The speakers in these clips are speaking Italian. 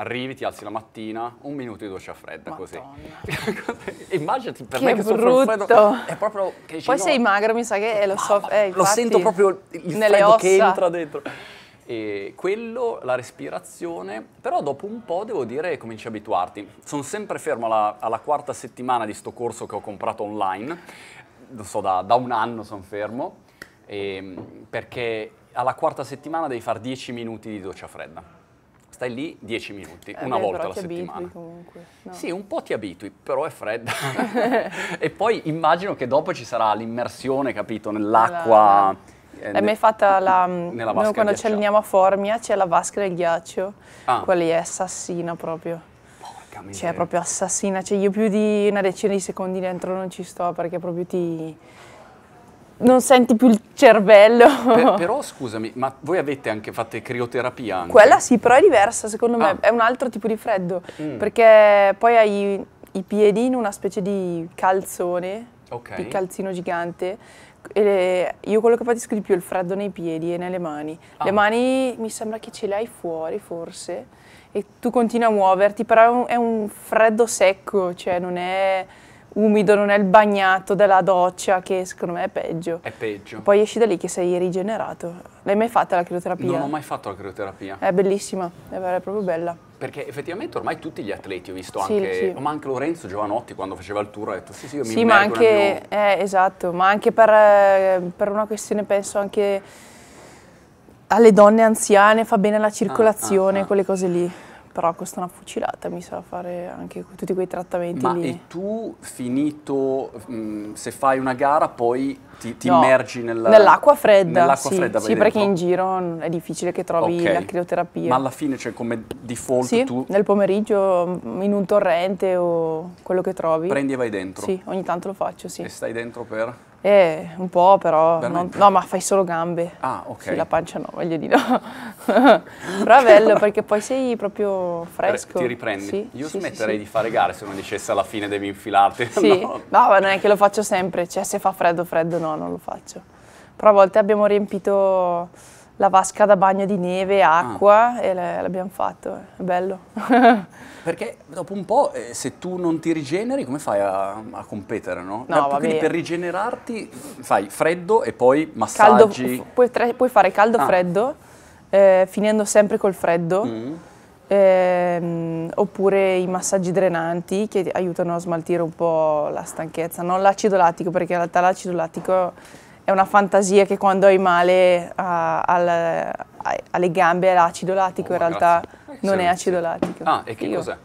arrivi, ti alzi la mattina, un minuto di doccia fredda Madonna. così. Immaginati per che me che sono freddo. È proprio che dici, Poi no, sei magro, mi sa che eh, lo so. Ah, eh, lo sento proprio il nelle ossa. che entra dentro. E quello, la respirazione, però dopo un po' devo dire cominci a abituarti. Sono sempre fermo alla, alla quarta settimana di sto corso che ho comprato online, non so, da, da un anno sono fermo, e, ehm, perché alla quarta settimana devi fare 10 minuti di doccia fredda stai lì 10 minuti, eh, una beh, volta alla settimana. Abitui comunque, no. Sì, un po' ti abitui, però è fredda. e poi immagino che dopo ci sarà l'immersione, capito, nell'acqua. L'hai eh, eh mai fatta la... Nella vasca quando ci alleniamo a Formia c'è la vasca del ghiaccio, ah. quella lì è assassina proprio. Porca miseria. Cioè, è proprio assassina, cioè io più di una decina di secondi dentro non ci sto perché proprio ti non senti più il cervello. Per, però scusami, ma voi avete anche fate crioterapia? Anche? Quella sì, però è diversa secondo ah. me, è un altro tipo di freddo, mm. perché poi hai i piedi in una specie di calzone, okay. di calzino gigante, le, io quello che patisco di più è il freddo nei piedi e nelle mani. Ah. Le mani mi sembra che ce le hai fuori forse e tu continui a muoverti, però è un, è un freddo secco, cioè non è umido, non è il bagnato della doccia che secondo me è peggio. È peggio. Poi esci da lì che sei rigenerato. L'hai mai fatta la crioterapia? Non ho mai fatto la crioterapia. È bellissima, è, vera, è proprio bella. Perché effettivamente ormai tutti gli atleti, ho visto sì, anche, sì. ma anche Lorenzo Giovanotti quando faceva il tour ha detto sì sì io mi Sì ma anche, mio... eh, esatto, ma anche per, eh, per una questione penso anche alle donne anziane fa bene la circolazione, ah, ah, ah. quelle cose lì però costa una fucilata, mi sa fare anche tutti quei trattamenti Ma lì. e tu finito, mh, mm, se fai una gara poi ti, ti no, immergi nella... nell'acqua fredda? Nell'acqua sì, fredda, Sì, perché in giro è difficile che trovi okay. la crioterapia. Ma alla fine, cioè come default sì, tu... nel pomeriggio mm, in un torrente o quello che trovi. Prendi e vai dentro? Sì, ogni tanto lo faccio, sì. E stai dentro per? Eh, un po' però, non, no, ma fai solo gambe. Ah, ok. Sì, la pancia no, voglio dire no. però è bello perché poi sei proprio fresco. Ti riprendi. Sì, Io sì, smetterei di fare gare se non dicesse alla fine devi infilarti. Sì, no. no, ma non è che lo faccio sempre, cioè se fa freddo, freddo no, non lo faccio. Però a volte abbiamo riempito la vasca da bagno di neve, acqua ah. e l'abbiamo fatto, è bello. Perché dopo un po', eh, se tu non ti rigeneri, come fai a, a competere, no? no eh, quindi per rigenerarti fai freddo e poi massaggi. Caldo, puoi, tra, puoi, fare caldo-freddo, ah. eh, finendo sempre col freddo. Mm. Ehm, oppure i massaggi drenanti che aiutano a smaltire un po' la stanchezza, non l'acido lattico perché in realtà l'acido lattico è una fantasia che quando hai male a, ah, al, a, alle gambe l'acido lattico oh, in realtà grazie non è acido lattico. Ah, e che cos'è?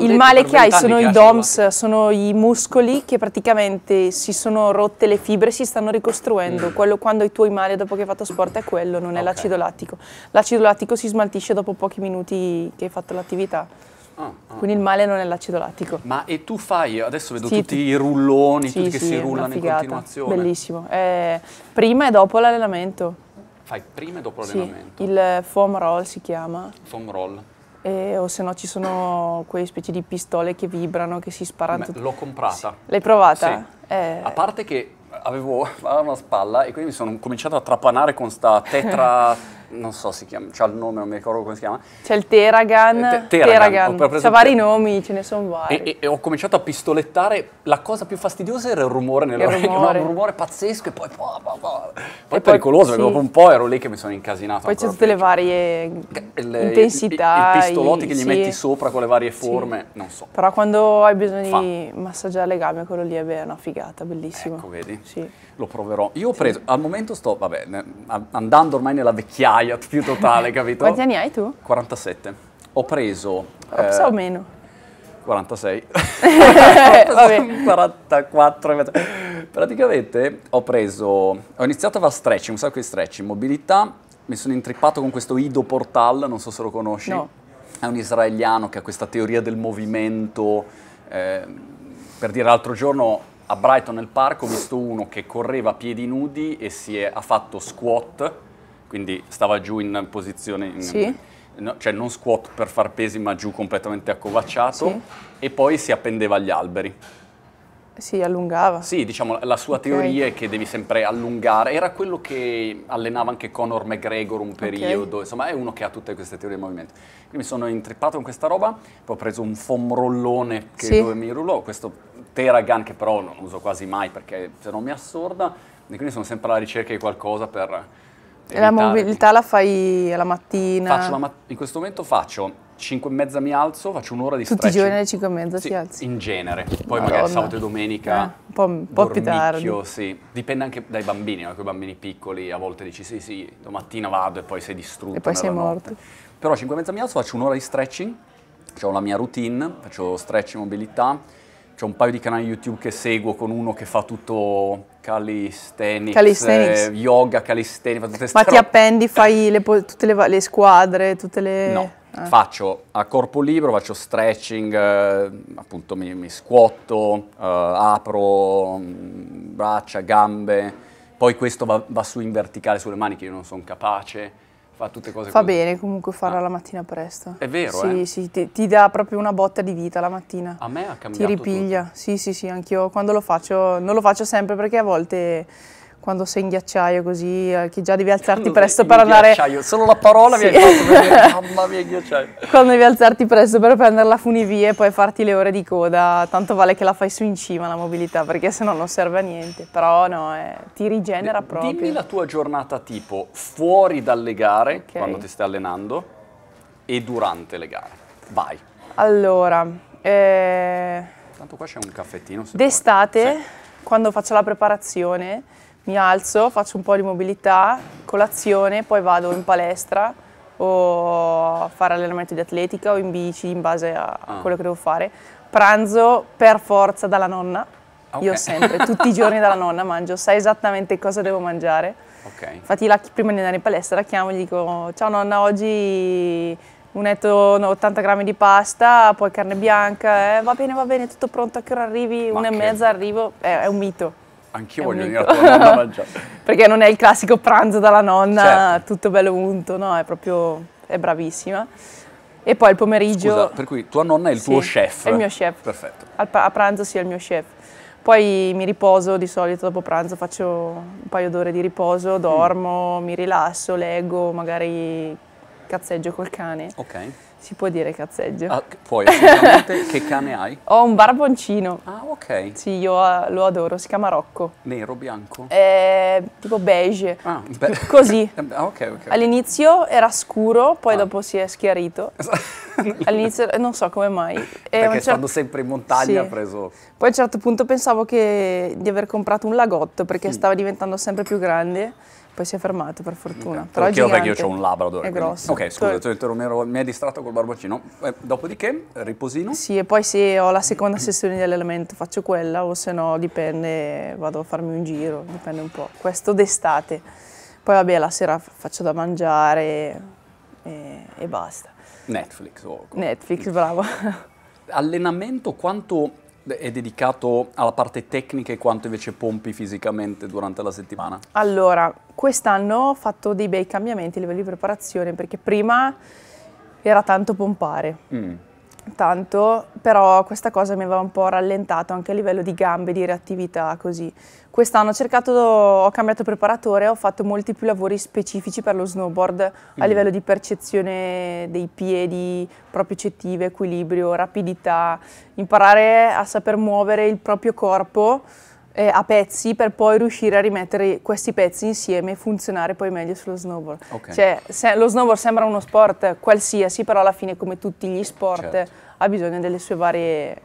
Il male che hai sono i DOMS, lattico. sono i muscoli che praticamente si sono rotte le fibre e si stanno ricostruendo. Mm. Quello, quando hai tuoi male dopo che hai fatto sport è quello, non è l'acido lattico. L'acido lattico si smaltisce dopo pochi minuti che hai fatto l'attività. Ah, ah, ah, Quindi il male non è l'acido lattico. Ma e tu fai, adesso vedo sì, tutti i rulloni, sì, tutti sì, che si rullano in continuazione. Bellissimo. Eh, prima e dopo l'allenamento. Fai prima e dopo l'allenamento? Sì, il foam roll si chiama. Foam roll. E, o se no ci sono quelle specie di pistole che vibrano, che si sparano. L'ho comprata. Sì. L'hai provata? Sì. Eh. A parte che avevo una spalla e quindi mi sono cominciato a trapanare con sta tetra... non so si chiama, c'ha il nome, non mi ricordo come si chiama. C'è il Teragan, eh, Teragan, c'ha vari nomi, ce ne sono vari. E, e, e, ho cominciato a pistolettare, la cosa più fastidiosa era il rumore nell'orecchio, rumore. No, un rumore pazzesco e poi... Po, po, po. Poi e pericoloso, poi, sì. dopo un po' ero lì che mi sono incasinato. Poi c'è tutte peggio. le varie le, intensità. I, i pistolotti i, che gli sì. metti sopra con le varie forme, sì. non so. Però quando hai bisogno Fa. di massaggiare le gambe, quello lì è una figata, bellissimo. Ecco, vedi? Sì. Lo proverò. Io ho preso, al momento sto, vabbè, andando ormai nella vecchiaia più totale, capito? Quanti anni hai tu? 47. Ho preso... Ah, eh, o meno? 46. 44 Praticamente ho preso, ho iniziato a fare stretching, un sacco di stretching, mobilità, mi sono intrippato con questo Ido Portal, non so se lo conosci. No. È un israeliano che ha questa teoria del movimento. Eh, per dire l'altro giorno a Brighton nel parco ho visto uno che correva a piedi nudi e si è, ha fatto squat, quindi stava giù in posizione... In, sì. No, cioè non squat per far pesi ma giù completamente accovacciato sì. e poi si appendeva agli alberi. Si allungava. Sì, diciamo, la sua okay. teoria è che devi sempre allungare. Era quello che allenava anche Conor McGregor un periodo, okay. insomma, è uno che ha tutte queste teorie del movimento. Quindi mi sono intrippato con questa roba, poi ho preso un fomrollone che sì. dove mi rullò, questo Teragan che però non uso quasi mai perché se no mi assorda, e quindi sono sempre alla ricerca di qualcosa per... E la mobilità la fai alla mattina? Faccio la mat- in questo momento faccio 5 e mezza mi alzo, faccio un'ora di stretching. Tutti i giorni alle 5 e mezza sì, ti alzi? In genere, poi Madonna. magari sabato e domenica. Eh, un po', un po più tardi. sì. Dipende anche dai bambini, no? con i bambini piccoli a volte dici sì sì, domattina vado e poi sei distrutto. E poi sei morto. Però alle 5 e mezza mi alzo, faccio un'ora di stretching, ho la mia routine, faccio stretching, mobilità, ho un paio di canali YouTube che seguo con uno che fa tutto calisthenics, calisthenics. Eh, yoga, calisthenics, fa tutte Ma ti appendi, fai le, tutte le, le squadre, tutte le... No eh. Faccio a corpo libero, faccio stretching, eh, appunto mi, mi scuotto, eh, apro mm, braccia, gambe, poi questo va, va, su in verticale sulle mani che io non sono capace, fa tutte cose Fa così. bene comunque farla ah. la mattina presto. È vero, sì, eh? Sì, ti, ti, dà proprio una botta di vita la mattina. A me ha cambiato Ti ripiglia, tutto. sì sì sì, anch'io quando lo faccio, non lo faccio sempre perché a volte quando sei in ghiacciaio così, eh, che già devi alzarti presto per andare... ghiacciaio, solo la parola sì. mi ha fatto vedere, mamma mia, ghiacciaio. Quando devi alzarti presto per prendere la funivia e poi farti le ore di coda, tanto vale che la fai su in cima la mobilità, perché se no non serve a niente, però no, eh, ti rigenera proprio. Dimmi la tua giornata tipo fuori dalle gare, okay. quando ti stai allenando, e durante le gare. Vai. Allora, eh... Tanto qua c'è un caffettino. D'estate, sì. quando faccio la preparazione, mi alzo, faccio un po' di mobilità, colazione, poi vado in palestra o a fare allenamento di atletica o in bici in base a ah. quello che devo fare. Pranzo per forza dalla nonna, okay. io sempre, tutti i giorni dalla nonna mangio, sai esattamente cosa devo mangiare. Okay. Infatti la, prima di andare in palestra la chiamo e gli dico ciao nonna oggi unetto no, 80 grammi di pasta, poi carne bianca, eh, va bene va bene tutto pronto a che ora arrivi, una e mezza arrivo, eh, è un mito. Anch'io voglio venire a tua nonna mangiare. Perché non è il classico pranzo dalla nonna, certo. tutto bello unto, no? È proprio, è bravissima. E poi il pomeriggio... Scusa, per cui tua nonna è il sì, tuo chef? è il mio chef. Perfetto. Al, a pranzo sì, è il mio chef. Poi mi riposo di solito dopo pranzo, faccio un paio d'ore di riposo, mm. dormo, mm. mi rilasso, leggo, magari cazzeggio col cane. Ok. Si può dire cazzeggio. Ah, puoi, assolutamente. che cane hai? Ho un barboncino. Ah, ok. Sì, io ah, lo adoro, si chiama Rocco. Nero, bianco? Eh, tipo beige. Ah, be- Così. Ah, ok, ok. All'inizio era scuro, poi ah. dopo si è schiarito. All'inizio, non so come mai. E Perché certo... stando sempre in montagna ha sì. preso... Poi a un certo punto pensavo che... di aver comprato un lagotto perché mm. stava diventando sempre più grande poi si è fermato, per fortuna. Okay. Però perché, è perché io ho un labrador. È grosso. Ok, scusa, tu... Romero mi hai distratto col barbacino. Eh, dopodiché, riposino? Sì, e poi se ho la seconda sessione di allenamento faccio quella, o se no dipende, vado a farmi un giro, dipende un po'. Questo d'estate. Poi vabbè, la sera faccio da mangiare e, e basta. Netflix Oh. Netflix, bravo. Allenamento quanto è dedicato alla parte tecnica e quanto invece pompi fisicamente durante la settimana? Allora, quest'anno ho fatto dei bei cambiamenti a livello di preparazione perché prima era tanto pompare. Mm tanto, però questa cosa mi aveva un po' rallentato anche a livello di gambe, di reattività, così. Quest'anno ho cercato, ho cambiato preparatore, ho fatto molti più lavori specifici per lo snowboard mm. a livello di percezione dei piedi, proprio propriocettive, equilibrio, rapidità, imparare a saper muovere il proprio corpo eh, a pezzi per poi riuscire a rimettere questi pezzi insieme e funzionare poi meglio sullo snowboard. Okay. Cioè, se, lo snowboard sembra uno sport qualsiasi, però alla fine come tutti gli sport certo. ha bisogno sue varie,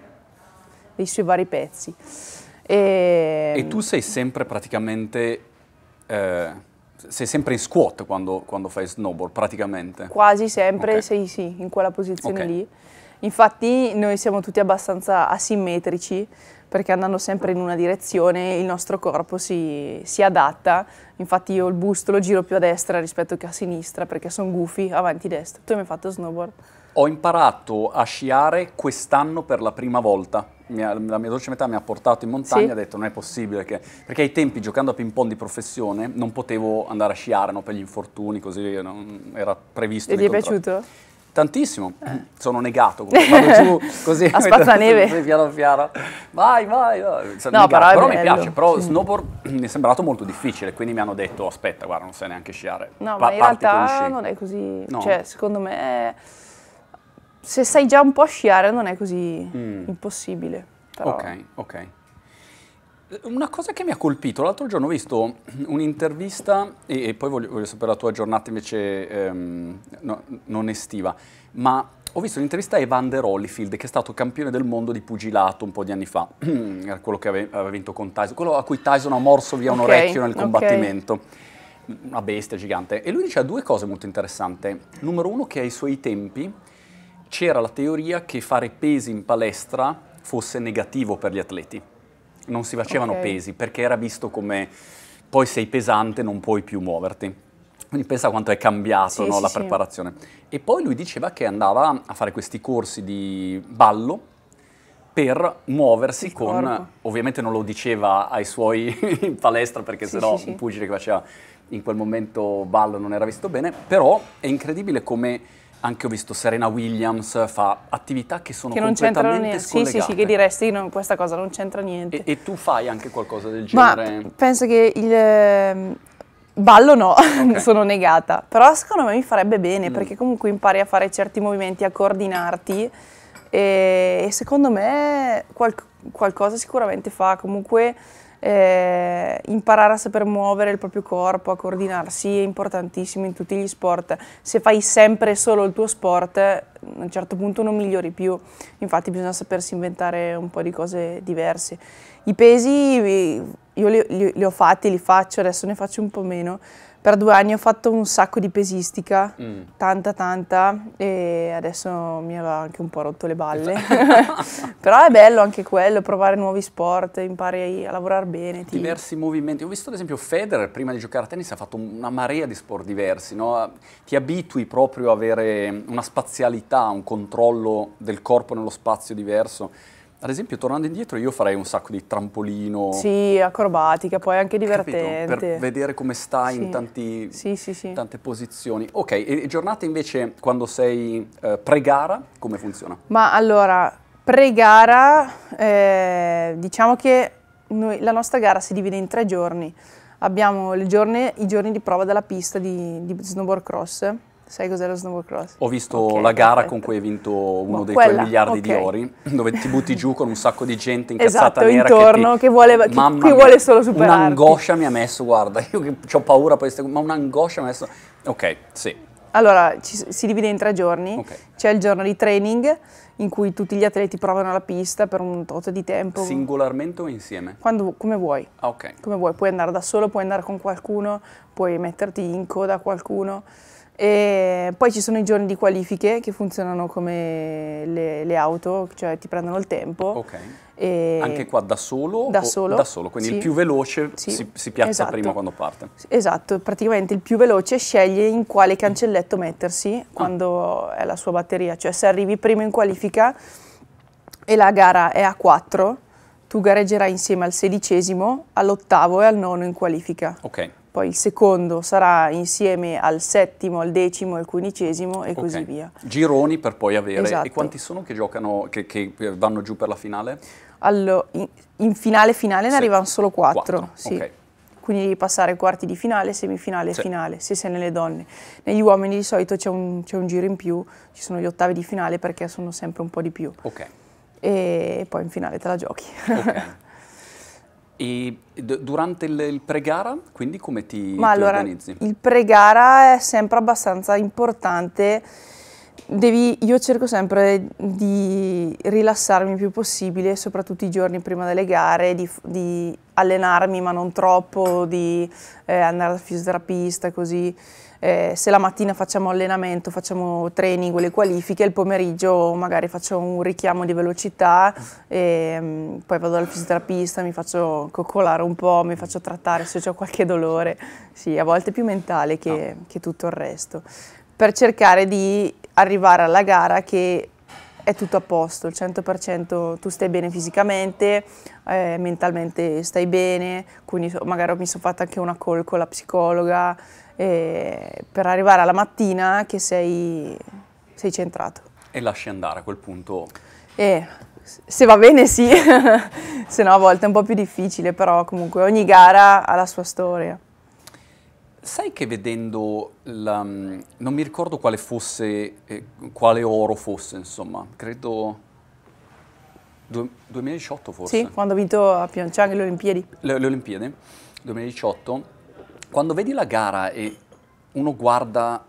dei suoi vari pezzi. E, e tu sei sempre praticamente... Eh, sei sempre in squat quando, quando, fai snowboard, praticamente? Quasi sempre, okay. sei sì, in quella posizione okay. lì. Infatti noi siamo tutti abbastanza asimmetrici perché andando sempre in una direzione il nostro corpo si, si, adatta. Infatti io il busto lo giro più a destra rispetto che a sinistra perché sono gufi avanti destra. Tu hai mai fatto snowboard? Ho imparato a sciare quest'anno per la prima volta. Mia, la mia dolce metà mi ha portato in montagna e sì. ha detto non è possibile che... Perché ai tempi giocando a ping pong di professione non potevo andare a sciare no, per gli infortuni, così non era previsto. E ti è piaciuto? Tantissimo, eh. sono negato, come vado giù così. A spazzaneve. Così piano piano. Vai, vai. vai. No, però, però mi piace, però snowboard mi è sembrato molto difficile, quindi mi hanno detto aspetta, guarda, non sai neanche sciare. No, pa ma in realtà non è così, no. cioè secondo me se sai già un po' sciare non è così mm. impossibile. Però. Ok, ok. Una cosa che mi ha colpito, l'altro giorno ho visto un'intervista, e, e poi voglio, voglio, sapere la tua giornata invece ehm, no, non estiva, ma ho visto un'intervista a Evander Holyfield, che è stato campione del mondo di pugilato un po' di anni fa, era quello che aveva, aveva vinto con Tyson, quello a cui Tyson ha morso via okay, un orecchio nel combattimento. Okay. Una bestia gigante. E lui diceva due cose molto interessanti. Numero uno, che ai suoi tempi c'era la teoria che fare pesi in palestra fosse negativo per gli atleti non si facevano okay. pesi perché era visto come poi sei pesante non puoi più muoverti. Quindi pensa quanto è cambiato sì, no, sì, la preparazione. E poi lui diceva che andava a fare questi corsi di ballo per muoversi Il con... Corpo. Ovviamente non lo diceva ai suoi in palestra perché sennò un pugile che faceva in quel momento ballo non era visto bene, però è incredibile come anche ho visto Serena Williams fa attività che sono che non completamente niente. Sì, sì, sì, che diresti no, questa cosa non c'entra niente. E, e, tu fai anche qualcosa del genere? Ma penso che il... Ehm, ballo no, okay. sono negata, però secondo me mi farebbe bene mm. perché comunque impari a fare certi movimenti, a coordinarti e, e secondo me qual, qualcosa sicuramente fa, comunque eh, imparare a saper muovere il proprio corpo, a coordinarsi è importantissimo in tutti gli sport. Se fai sempre solo il tuo sport, a un certo punto non migliori più, infatti bisogna sapersi inventare un po' di cose diverse. I pesi eh, io li, li, li ho fatti, li faccio, adesso ne faccio un po' meno, per due anni ho fatto un sacco di pesistica, mm. tanta tanta, e adesso mi aveva anche un po' rotto le balle. Esatto. Però è bello anche quello, provare nuovi sport, impari a lavorare bene. Ti... Diversi movimenti. Ho visto ad esempio Federer, prima di giocare a tennis, ha fatto una marea di sport diversi. No? Ti abitui proprio a avere una spazialità, un controllo del corpo nello spazio diverso. Ad esempio, tornando indietro, io farei un sacco di trampolino. Sì, acrobatica, poi anche divertente. Capito? Per vedere come stai sì. in tanti, sì, sì, tante posizioni. Ok, e giornate invece quando sei eh, pre-gara, come funziona? Ma allora, pre-gara, eh, diciamo che noi, la nostra gara si divide in tre giorni. Abbiamo giorni, i giorni di prova della pista di, di snowboard cross, Sai cos'è lo snowcross? Ho visto okay, la gara perfetto. con cui hai vinto uno Ma boh, dei quella, tuoi miliardi okay. di ori, dove ti butti giù con un sacco di gente incazzata esatto, nera intorno, che, ti, che vuole, che, che vuole solo superare. Un'angoscia mi ha messo, guarda, io che ho paura, ma un'angoscia mi ha messo... Ok, sì. Allora, ci, si divide in tre giorni. Okay. C'è il giorno di training, in cui tutti gli atleti provano la pista per un tot di tempo. Singolarmente o insieme? Quando, come vuoi. Ah, ok. Come vuoi, puoi andare da solo, puoi andare con qualcuno, puoi metterti in coda a qualcuno. E poi ci sono i giorni di qualifiche che funzionano come le, le auto, cioè ti prendono il tempo. Okay. Anche qua da solo? Da solo. Da solo quindi sì. il più veloce sì. si, si, piazza esatto. prima quando parte. Esatto, praticamente il più veloce sceglie in quale cancelletto mettersi ah. quando è la sua batteria. Cioè se arrivi prima in qualifica e la gara è a 4, tu gareggerai insieme al sedicesimo, all'ottavo e al nono in qualifica. Ok poi il secondo sarà insieme al settimo, al decimo, al quindicesimo e okay. così via. Gironi per poi avere. Esatto. E quanti sono che, giocano, che, che vanno giù per la finale? Allora, in, in finale finale ne sì. arrivano solo quattro. quattro. Sì. Okay. Quindi devi passare quarti di finale, semifinale e sì. finale, se sei nelle donne. Negli uomini di solito c'è un, un, giro in più, ci sono gli ottavi di finale perché sono sempre un po' di più. Ok. E poi in finale te la giochi. Ok. E durante il, il pre-gara, quindi come ti, Ma ti allora, organizzi? Il pre-gara è sempre abbastanza importante. Devi, io cerco sempre di rilassarmi il più possibile, soprattutto i giorni prima delle gare, di, di allenarmi ma non troppo, di eh, andare da fisioterapista così eh, se la mattina facciamo allenamento, facciamo training, le qualifiche, il pomeriggio magari faccio un richiamo di velocità, e, ehm, poi vado dal fisioterapista, mi faccio coccolare un po', mi faccio trattare se ho qualche dolore, sì, a volte più mentale che, no. che tutto il resto, per cercare di arrivare alla gara che è tutto a posto, il 100% tu stai bene fisicamente, eh, mentalmente stai bene, quindi magari mi sono fatta anche una call con la psicologa, eh, per arrivare alla mattina che sei, sei, centrato. E lasci andare a quel punto? Eh, se va bene sì, se no a volte è un po' più difficile, però comunque ogni gara ha la sua storia. Sai che vedendo, la, non mi ricordo quale fosse, eh, quale oro fosse, insomma, credo 2018 forse. Sì, quando ho vinto a Pyeongchang le Olimpiadi. Le, le Olimpiadi, 2018. Quando vedi la gara e uno guarda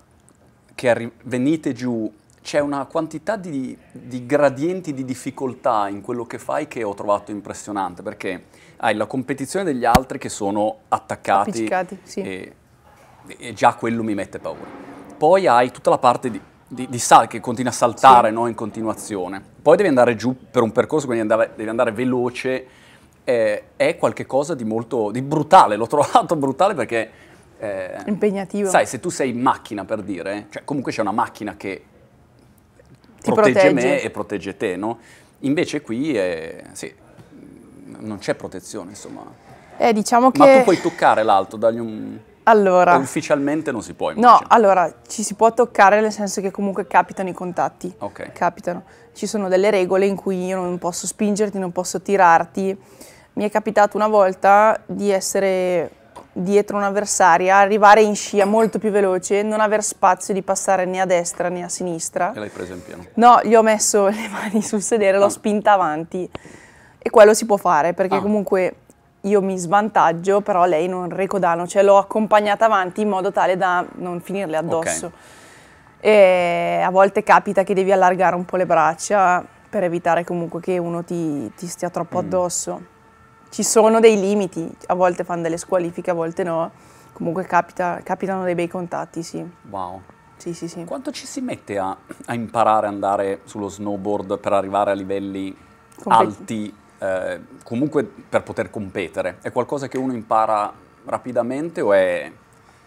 che arri- venite giù, c'è una quantità di, di, gradienti di difficoltà in quello che fai che ho trovato impressionante, perché hai la competizione degli altri che sono attaccati Appiccicati, sì. e, e già quello mi mette paura. Poi hai tutta la parte di di, di sal che continua a saltare sì. no, in continuazione. Poi devi andare giù per un percorso, quindi andare, devi andare veloce eh, è qualcosa di molto di brutale, l'ho trovato brutale perché... Eh, Impegnativo. Sai, se tu sei in macchina per dire, cioè comunque c'è una macchina che Ti protegge, protegge me e protegge te, no? Invece qui è, sì, non c'è protezione, insomma. Eh, diciamo che... Ma tu puoi toccare l'altro, dagli un... Allora... Ufficialmente non si può invece. No, allora, ci si può toccare nel senso che comunque capitano i contatti. Ok. Capitano. Ci sono delle regole in cui io non posso spingerti, non posso tirarti mi è capitato una volta di essere dietro un'avversaria, arrivare in scia molto più veloce, non aver spazio di passare né a destra né a sinistra. E l'hai presa in pieno? No, gli ho messo le mani sul sedere, ah. l'ho spinta avanti. E quello si può fare, perché ah. comunque io mi svantaggio, però lei non recodano, cioè l'ho accompagnata avanti in modo tale da non finirle addosso. Okay. a volte capita che devi allargare un po' le braccia per evitare comunque che uno ti, ti stia troppo mm. addosso ci sono dei limiti, a volte fanno delle squalifiche, a volte no. Comunque capita, capitano dei bei contatti, sì. Wow. Sì, sì, sì. Quanto ci si mette a, a imparare ad andare sullo snowboard per arrivare a livelli Competi. alti, eh, comunque per poter competere? È qualcosa che uno impara rapidamente o è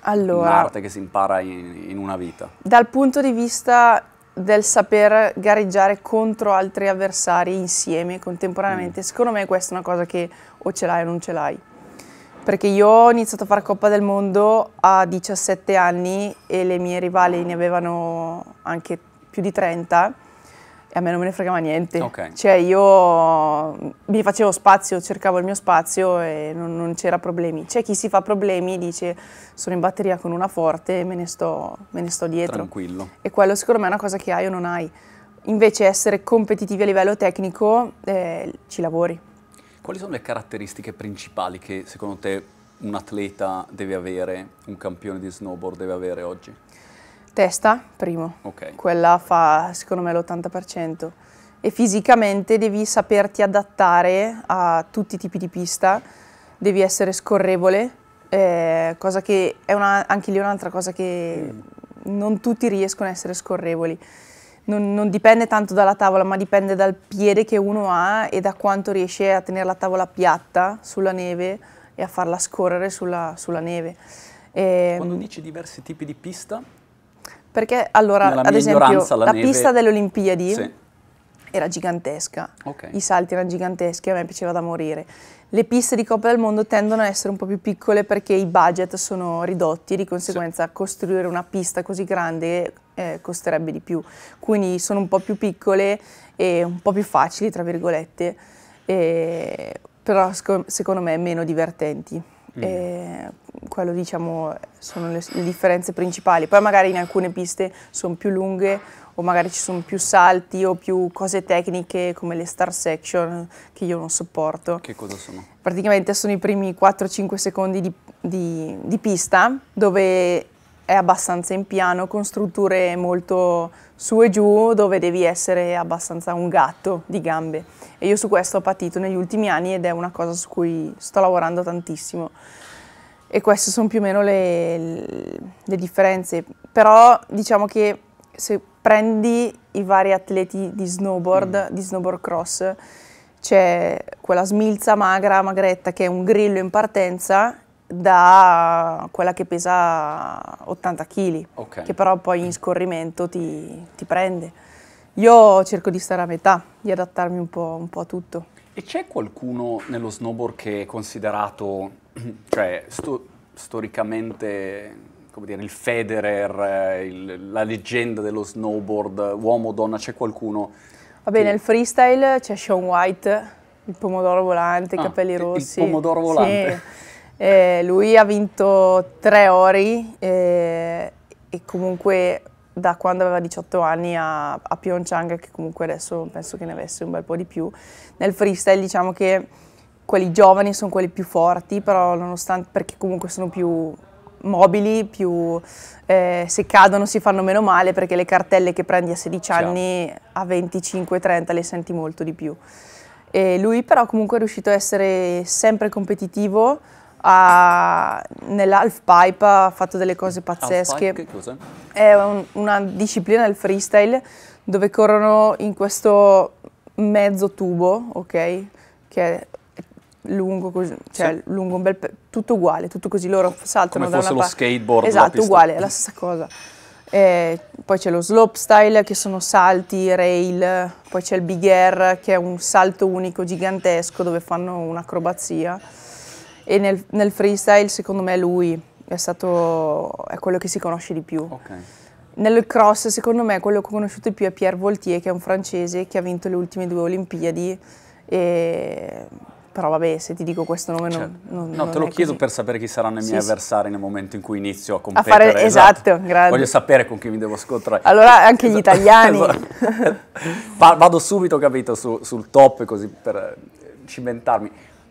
allora, un'arte che si impara in, in una vita? Dal punto di vista del saper gareggiare contro altri avversari insieme, contemporaneamente. Mm. Secondo me questa è una cosa che o ce l'hai o non ce l'hai. Perché io ho iniziato a fare Coppa del Mondo a 17 anni e le mie rivali ne avevano anche più di 30 e a me non me ne fregava niente. Okay. Cioè io mm, mi facevo spazio, cercavo il mio spazio e non, non c'era problemi. C'è chi si fa problemi dice sono in batteria con una forte e me ne sto, me ne sto dietro. Tranquillo. E quello secondo me è una cosa che hai o non hai. Invece essere competitivi a livello tecnico eh, ci lavori. Quali sono le caratteristiche principali che secondo te un atleta deve avere, un campione di snowboard deve avere oggi? Testa, primo. Okay. Quella fa secondo me l'80%. E fisicamente devi saperti adattare a tutti i tipi di pista, devi essere scorrevole, eh, cosa che è una, anche lì un'altra cosa che mm. non tutti riescono a essere scorrevoli. Non, non, dipende tanto dalla tavola, ma dipende dal piede che uno ha e da quanto riesce a tenere la tavola piatta sulla neve e a farla scorrere sulla, sulla neve. E, ehm, Quando dici diversi tipi di pista, perché allora, ad esempio, la, la neve... pista delle Olimpiadi sì. era gigantesca, okay. i salti erano giganteschi, a me piaceva da morire. Le piste di Coppa del Mondo tendono a essere un po' più piccole perché i budget sono ridotti e di conseguenza sì. costruire una pista così grande eh, costerebbe di più. Quindi sono un po' più piccole e un po' più facili, tra virgolette, e... però secondo me meno divertenti mm. quello diciamo sono le, le, differenze principali. Poi magari in alcune piste sono più lunghe o magari ci sono più salti o più cose tecniche come le star section che io non sopporto. Che cosa sono? Praticamente sono i primi 4-5 secondi di, di, di pista dove è abbastanza in piano con strutture molto su e giù dove devi essere abbastanza un gatto di gambe e io su questo ho patito negli ultimi anni ed è una cosa su cui sto lavorando tantissimo e queste sono più o meno le, le differenze però diciamo che se prendi i vari atleti di snowboard, mm. di snowboard cross c'è quella smilza magra, magretta che è un grillo in partenza da quella che pesa 80 kg, okay. che però poi in scorrimento ti, ti, prende. Io cerco di stare a metà, di adattarmi un po', un po a tutto. E c'è qualcuno nello snowboard che è considerato, cioè sto, storicamente, come dire, il Federer, eh, il, la leggenda dello snowboard, uomo o donna, c'è qualcuno? Va bene, che... nel freestyle c'è Sean White, il pomodoro volante, i ah, capelli rossi. Il pomodoro volante. Sì. Eh, lui ha vinto tre ori eh, e comunque da quando aveva 18 anni a, a, Pyeongchang, che comunque adesso penso che ne avesse un bel po' di più, nel freestyle diciamo che quelli giovani sono quelli più forti, però nonostante, perché comunque sono più mobili, più, eh, se cadono si fanno meno male perché le cartelle che prendi a 16 anni a 25-30 le senti molto di più. E lui però comunque è riuscito a essere sempre competitivo, ha, nell'half pipe ha fatto delle cose pazzesche. che cos'è? È un, una disciplina del freestyle dove corrono in questo mezzo tubo, ok? Che è lungo, così, cioè sì. lungo un bel pe- tutto uguale, tutto così. Loro saltano Come da fosse una parte. skateboard. Esatto, uguale, è la stessa cosa. E poi c'è lo slopestyle che sono salti, rail, poi c'è il big air che è un salto unico gigantesco dove fanno un'acrobazia e nel, nel, freestyle secondo me lui è stato è quello che si conosce di più. Okay. Nel cross secondo me quello che ho conosciuto di più è Pierre Voltier che è un francese che ha vinto le ultime due Olimpiadi e... però vabbè se ti dico questo nome cioè, non, certo. non, No, te lo chiedo così. per sapere chi saranno i miei sì, avversari sì. nel momento in cui inizio a competere. A fare, esatto, esatto. Voglio sapere con chi mi devo scontrare. Allora anche gli esatto. italiani. esatto. Vado subito, capito, su, sul top così per cimentarmi.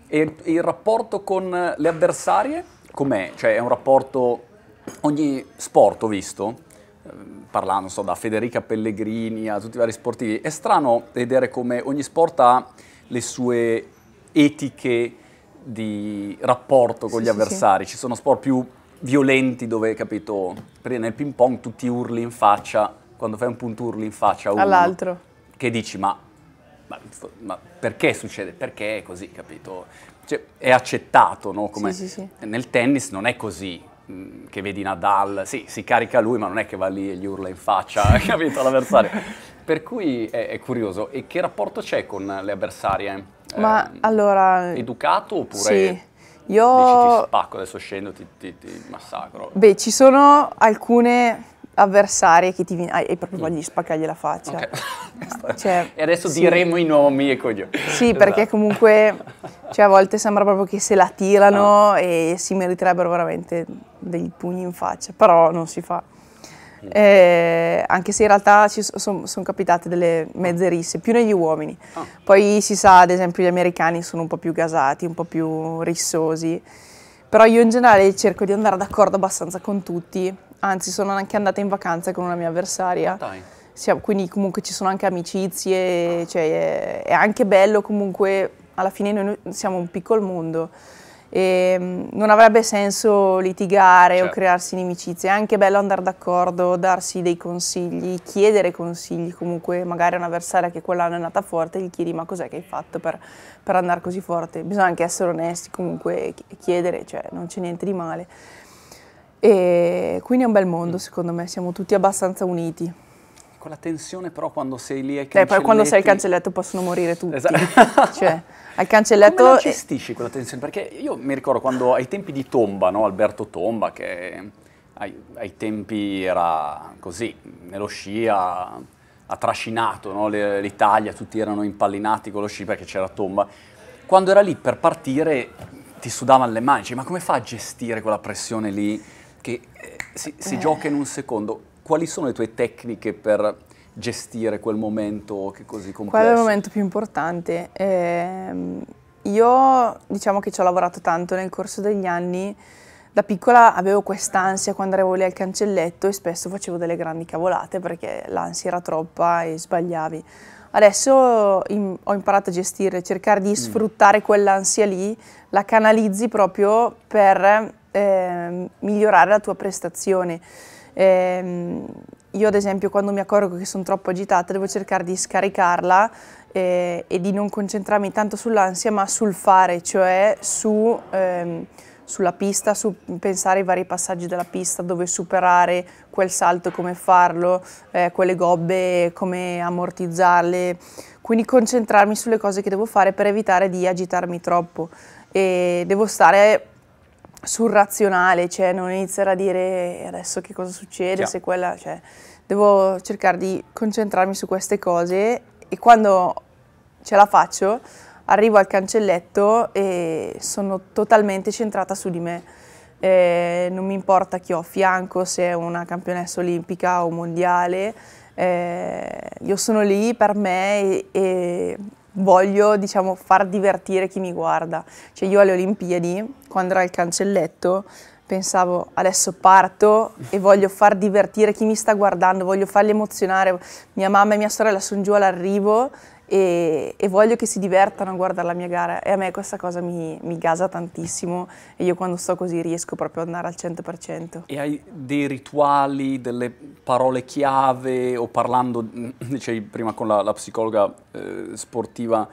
E il rapporto con le avversarie com'è? Cioè è un rapporto, ogni sport ho visto, eh, parlando so, da Federica Pellegrini a tutti i vari sportivi, è strano vedere come ogni sport ha le sue etiche di rapporto con sì, gli avversari. Sì, Ci sono sport più violenti dove, capito, perché nel ping pong tu ti urli in faccia, quando fai un punto urli in faccia a uno. all'altro. Che dici, ma ma, ma, perché succede? Perché è così, capito? Cioè, è accettato, no? Come sì, sì, sì. Nel tennis non è così mm, che vedi Nadal, sì, si carica lui, ma non è che va lì e gli urla in faccia, capito, all'avversario. Per cui è, è, curioso. E che rapporto c'è con le avversarie? Ma eh, allora... Educato oppure... Sì. Io... Dici ti spacco, adesso scendo, ti, ti, ti massacro. Beh, ci sono alcune avversari che ti hai, hai proprio mm. voglia di spaccargli la faccia. Okay. Cioè, e adesso sì. diremo i nomi e coglioni. Sì, esatto. perché comunque cioè, a volte sembra proprio che se la tirano ah. e si meriterebbero veramente dei pugni in faccia, però non si fa. Mm. Eh, anche se in realtà ci sono son capitate delle mezze risse, più negli uomini. Ah. Poi si sa, ad esempio, gli americani sono un po' più gasati, un po' più rissosi, però io in generale cerco di andare d'accordo abbastanza con tutti anzi sono anche andata in vacanza con una mia avversaria. Dai. quindi comunque ci sono anche amicizie, cioè è, è, anche bello comunque, alla fine noi siamo un piccolo mondo. E ehm, non avrebbe senso litigare certo. o crearsi inimicizie, è anche bello andare d'accordo, darsi dei consigli, chiedere consigli, comunque magari a un avversario che quell'anno è nata forte gli chiedi ma cos'è che hai fatto per, per andare così forte, bisogna anche essere onesti comunque, chiedere, cioè non c'è niente di male. E quindi è un bel mondo, mm. secondo me, siamo tutti abbastanza uniti. Quella tensione però quando sei lì ai cancelletti... Eh, poi quando sei al cancelletto possono morire tutti. Esatto. cioè, al cancelletto... Come gestisci quella tensione? Perché io mi ricordo quando ai tempi di Tomba, no? Alberto Tomba, che ai, ai tempi era così, nello sci ha, ha trascinato no? l'Italia, tutti erano impallinati con lo sci perché c'era Tomba. Quando era lì per partire ti sudavano le mani, cioè, ma come fa a gestire quella pressione lì? che eh, si, si eh. gioca in un secondo. Quali sono le tue tecniche per gestire quel momento che così complesso? Qual è il momento più importante? Eh, io diciamo che ci ho lavorato tanto nel corso degli anni. Da piccola avevo quest'ansia quando arrivavo lì al cancelletto e spesso facevo delle grandi cavolate perché l'ansia era troppa e sbagliavi. Adesso in, ho imparato a gestire, cercare di mm. sfruttare quell'ansia lì, la canalizzi proprio per eh, migliorare la tua prestazione. Eh, io ad esempio quando mi accorgo che sono troppo agitata devo cercare di scaricarla eh, e di non concentrarmi tanto sull'ansia ma sul fare, cioè su, ehm, sulla pista, su pensare ai vari passaggi della pista, dove superare quel salto, come farlo, eh, quelle gobbe, come ammortizzarle. Quindi concentrarmi sulle cose che devo fare per evitare di agitarmi troppo e devo stare surrazionale, cioè non iniziare a dire eh, adesso che cosa succede, Ciao. se quella, cioè, devo cercare di concentrarmi su queste cose e quando ce la faccio arrivo al cancelletto e sono totalmente centrata su di me. Eh, non mi importa chi ho a fianco, se è una campionessa olimpica o mondiale, eh, io sono lì per me e, e voglio diciamo, far divertire chi mi guarda. Cioè io alle Olimpiadi, quando ero al cancelletto, pensavo adesso parto e voglio far divertire chi mi sta guardando, voglio farli emozionare. Mia mamma e mia sorella sono giù all'arrivo e, e, voglio che si divertano a guardare la mia gara e a me questa cosa mi, mi gasa tantissimo e io quando sto così riesco proprio ad andare al 100%. E hai dei rituali, delle parole chiave o parlando, mm, dicevi prima con la, la psicologa eh, sportiva,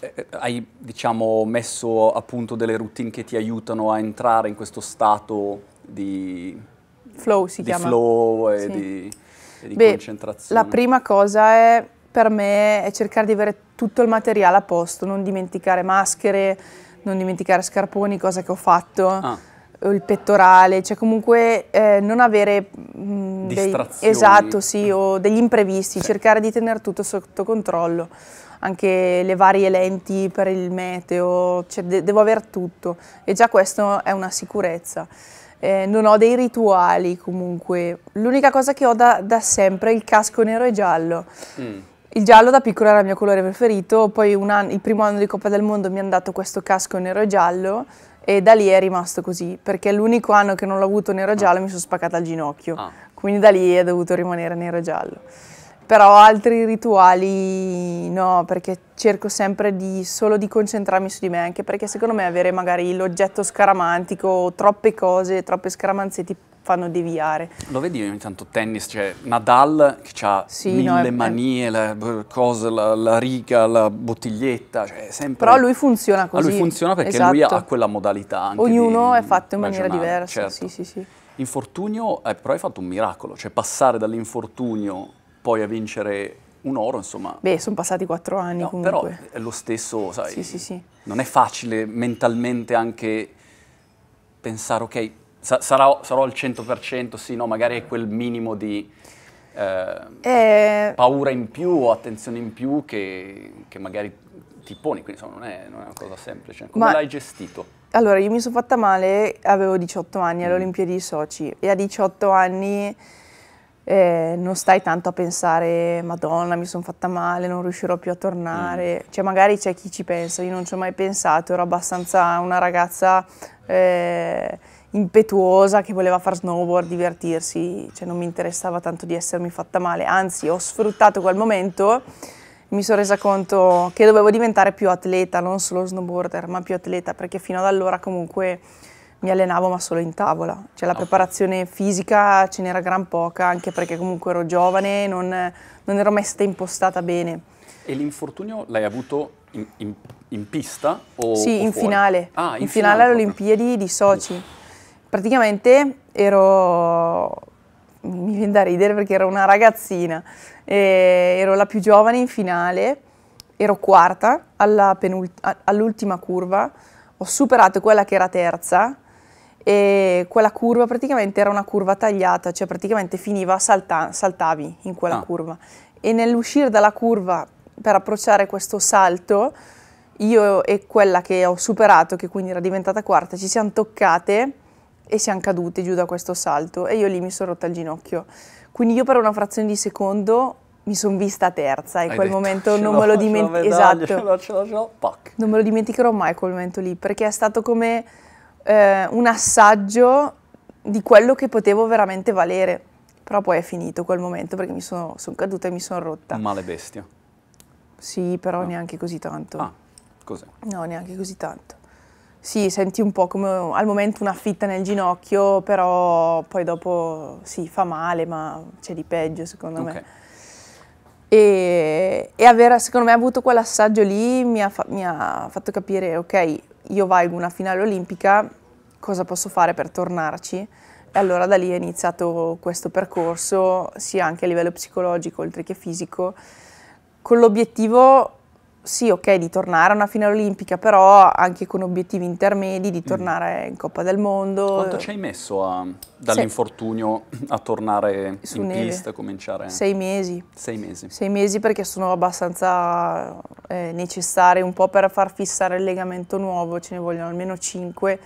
eh, hai diciamo messo a punto delle routine che ti aiutano a entrare in questo stato di... Flow si di chiama. Flow e sì. di, e di Beh, concentrazione. La prima cosa è per me è cercare di avere tutto il materiale a posto, non dimenticare maschere, non dimenticare scarponi, cosa che ho fatto. Ah il pettorale, cioè comunque eh, non avere mh, mm, dei, esatto, sì, mm. o degli imprevisti, sì. cercare di tenere tutto sotto controllo, anche le varie lenti per il meteo, cioè de devo avere tutto e già questo è una sicurezza. Eh, non ho dei rituali comunque, l'unica cosa che ho da, da sempre è il casco nero e giallo. Mm il giallo da piccolo era il mio colore preferito, poi anno, il primo anno di Coppa del Mondo mi hanno dato questo casco nero e giallo e da lì è rimasto così, perché l'unico anno che non l'ho avuto nero e ah. giallo ah. mi sono spaccata al ginocchio, ah. quindi da lì è dovuto rimanere nero e giallo. Però altri rituali no, perché cerco sempre di, solo di concentrarmi su di me, anche perché secondo me avere magari l'oggetto scaramantico, troppe cose, troppe scaramanze ti fanno deviare. Lo vedi ogni tanto tennis, cioè Nadal che ha sì, mille no, è... manie, la, cosa, la, la, riga, la bottiglietta, cioè sempre... Però lui funziona così. Ah, lui funziona perché esatto. lui ha quella modalità Ognuno è fatto in maniera diversa, certo. sì, sì, sì. Infortunio, eh, però hai fatto un miracolo, cioè passare dall'infortunio poi a vincere un oro, insomma. Beh, sono passati quattro anni no, comunque. Però è lo stesso, sai. Sì, sì, sì. Non è facile mentalmente anche pensare, ok, Sa- sarò, sarò al 100%, sì, no, magari è quel minimo di... Eh, eh, paura in più o attenzione in più che, che magari ti poni, quindi insomma, non, è, non, è, una cosa semplice. Come ma, l'hai gestito? Allora, io mi sono fatta male, avevo 18 anni alle mm. Olimpiadi di Sochi e a 18 anni eh, non stai tanto a pensare Madonna, mi sono fatta male, non riuscirò più a tornare. Mm. Cioè, magari c'è chi ci pensa, io non ci ho mai pensato, ero abbastanza una ragazza eh, impetuosa che voleva fare snowboard, divertirsi, cioè non mi interessava tanto di essermi fatta male, anzi ho sfruttato quel momento, mi sono resa conto che dovevo diventare più atleta, non solo snowboarder, ma più atleta, perché fino ad allora comunque mi allenavo ma solo in tavola, cioè la preparazione fisica ce n'era gran poca, anche perché comunque ero giovane, non, non ero mai stata impostata bene. E l'infortunio l'hai avuto in, in, in pista? O, sì, o in fuori? finale, ah, in, in finale, finale alle Olimpiadi di Sochi praticamente ero, mi viene da ridere perché ero una ragazzina, ero la più giovane in finale, ero quarta all'ultima curva, ho superato quella che era terza e quella curva praticamente era una curva tagliata, cioè praticamente finiva, salta, saltavi in quella ah. curva. E nell'uscire dalla curva per approcciare questo salto, io e quella che ho superato, che quindi era diventata quarta, ci siamo toccate e siamo cadute giù da questo salto e io lì mi sono rotta il ginocchio. Quindi io per una frazione di secondo mi sono vista terza in quel detto, momento non me, dimenti- medaglia, esatto. ce l'ho, ce l'ho, non me lo dimenticherò mai quel momento lì perché è stato come eh, un assaggio di quello che potevo veramente valere però poi è finito quel momento perché mi sono, sono caduta e mi sono rotta male bestia sì però no. neanche così tanto ah cos'è? no neanche così tanto sì, senti un po' come al momento una fitta nel ginocchio, però poi dopo sì, fa male, ma c'è di peggio secondo okay. me. E, e aver, secondo me, avuto quell'assaggio lì mi ha, mi ha fatto capire, ok, io valgo una finale olimpica, cosa posso fare per tornarci? E allora da lì è iniziato questo percorso, sia anche a livello psicologico oltre che fisico, con l'obiettivo sì, ok, di tornare a una finale olimpica, però anche con obiettivi intermedi, di mm. tornare mm. in Coppa del Mondo. Quanto ci hai messo dall'infortunio sì. a tornare Su in neve. pista, a cominciare? Sei mesi. Sei mesi. Sei mesi perché sono abbastanza eh, necessari, un po' per far fissare il legamento nuovo, ce ne vogliono almeno cinque,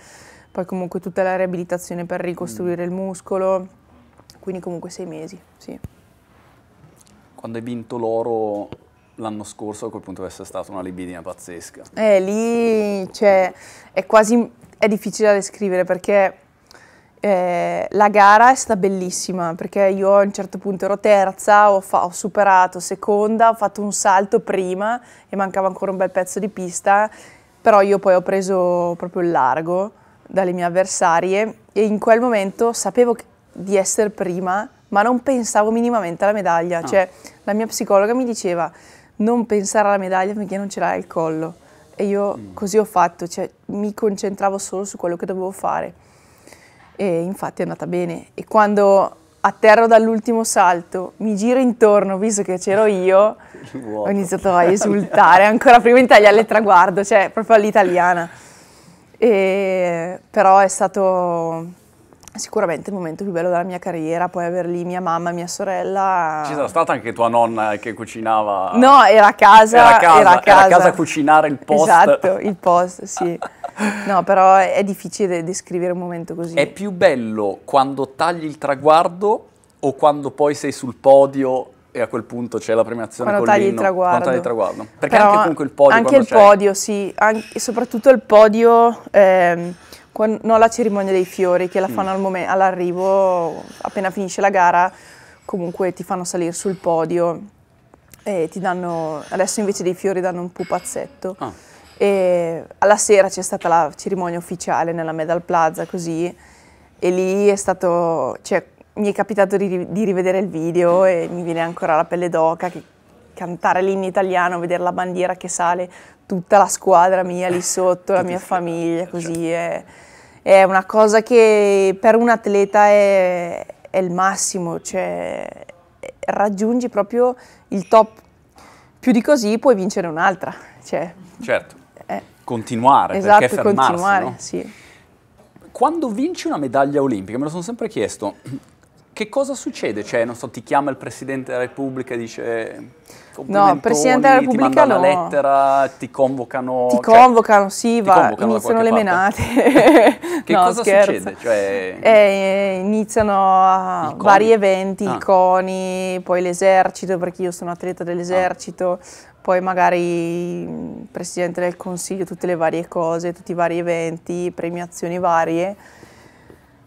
poi comunque tutta la riabilitazione per ricostruire mm. il muscolo, quindi comunque sei mesi, sì. Quando hai vinto l'oro l'anno scorso a quel punto deve essere stata una libidina pazzesca. Eh, lì cioè, è quasi è difficile da descrivere perché eh, la gara è stata bellissima perché io a un certo punto ero terza, ho, ho, superato seconda, ho fatto un salto prima e mancava ancora un bel pezzo di pista, però io poi ho preso proprio il largo dalle mie avversarie e in quel momento sapevo di essere prima ma non pensavo minimamente alla medaglia, ah. cioè la mia psicologa mi diceva non pensare alla medaglia finché non ce l'hai al collo. E io mm. così ho fatto, cioè mi concentravo solo su quello che dovevo fare. E infatti è andata bene. E quando atterro dall'ultimo salto, mi giro intorno, visto che c'ero io, wow. ho iniziato a esultare, ancora prima in Italia il traguardo, cioè proprio all'italiana. E, però è stato Sicuramente il momento più bello della mia carriera, poi aver lì mia mamma mia sorella. Ci sarà stata anche tua nonna che cucinava? No, era a casa. Era a casa, era a casa. Era a casa a cucinare il post. Esatto, il post, sì. No, però è difficile descrivere un momento così. È più bello quando tagli il traguardo o quando poi sei sul podio e a quel punto c'è la premiazione quando con tagli il traguardo. Tagli il traguardo. Perché Però anche comunque il podio. Anche il c'è... podio, sì, anche, soprattutto il podio ehm, quando, no, la cerimonia dei fiori che la mm. fanno mm. al momen- all'arrivo, appena finisce la gara, comunque ti fanno salire sul podio e ti danno, adesso invece dei fiori danno un pupazzetto. Ah. E alla sera c'è stata la cerimonia ufficiale nella Medal Plaza, così, e lì è stato, cioè, mi è capitato di, di rivedere il video e mi viene ancora la pelle d'oca che cantare l'inno italiano, vedere la bandiera che sale, tutta la squadra mia lì sotto, la mia famiglia, certo. così è, è una cosa che per un atleta è, è il massimo, cioè eh, raggiungi proprio il top. Più di così puoi vincere un'altra. Cioè, certo. Eh. Continuare, esatto, perché fermarsi, continuare, no? sì. Quando vinci una medaglia olimpica, me lo sono sempre chiesto, che cosa succede? Cioè, non so, ti chiama il Presidente della Repubblica e dice... Eh, no, il Presidente della Repubblica ti manda no. una lettera, ti convocano... Ti cioè, convocano, sì, va, convocano iniziano le parte. menate. che no, cosa scherzo. succede? Cioè, eh, iniziano vari eventi, ah. i CONI, poi l'esercito, perché io sono atleta dell'esercito, ah. poi magari il Presidente del Consiglio, tutte le varie cose, tutti i vari eventi, premiazioni varie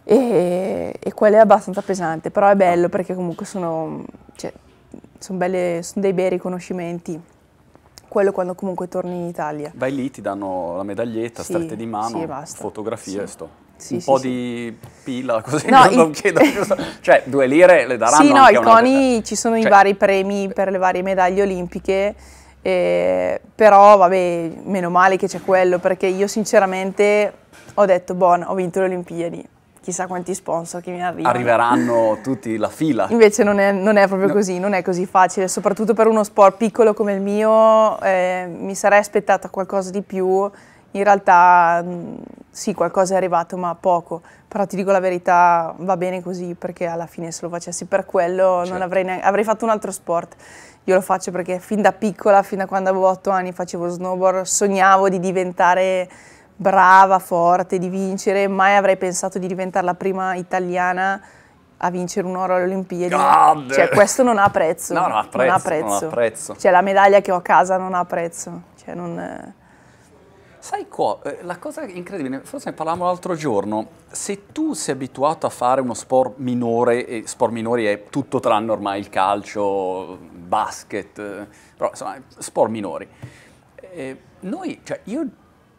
e, e quello è abbastanza pesante, però è bello perché comunque sono, cioè, sono, belle, sono dei bei riconoscimenti quello quando comunque torni in Italia. Vai lì, ti danno la medaglietta, sì, strette di mano, sì, fotografie, sì. sto. Sì, un po' di pila, così no, non, il... non Cioè, due lire le daranno. Sì, no, il CONI ci sono cioè... i vari premi per le varie medaglie olimpiche, eh, però vabbè, meno male che c'è quello, perché io sinceramente ho detto, buono, ho vinto le Olimpiadi, chissà quanti sponsor che mi arrivano. Arriveranno tutti la fila. Invece non è, non è proprio no. così, non è così facile, soprattutto per uno sport piccolo come il mio, eh, mi sarei aspettata qualcosa di più, in realtà mm, sì, qualcosa è arrivato, ma poco. Però ti dico la verità, va bene così, perché alla fine se lo facessi per quello certo. avrei, neanche, avrei, fatto un altro sport. Io lo faccio perché fin da piccola, fin da quando avevo otto anni, facevo snowboard, sognavo di diventare brava, forte, di vincere, mai avrei pensato di diventare la prima italiana a vincere un oro alle Olimpiadi. God. Cioè, questo non ha prezzo. No, non ha prezzo, non ha prezzo. Non ha prezzo. Cioè, la medaglia che ho a casa non ha prezzo. Cioè, non... Sai qua, eh, la cosa incredibile, forse ne parlavamo l'altro giorno, se tu sei abituato a fare uno sport minore, e sport minori è tutto tranne ormai il calcio, basket, eh, però insomma, sport minori, eh, noi, cioè io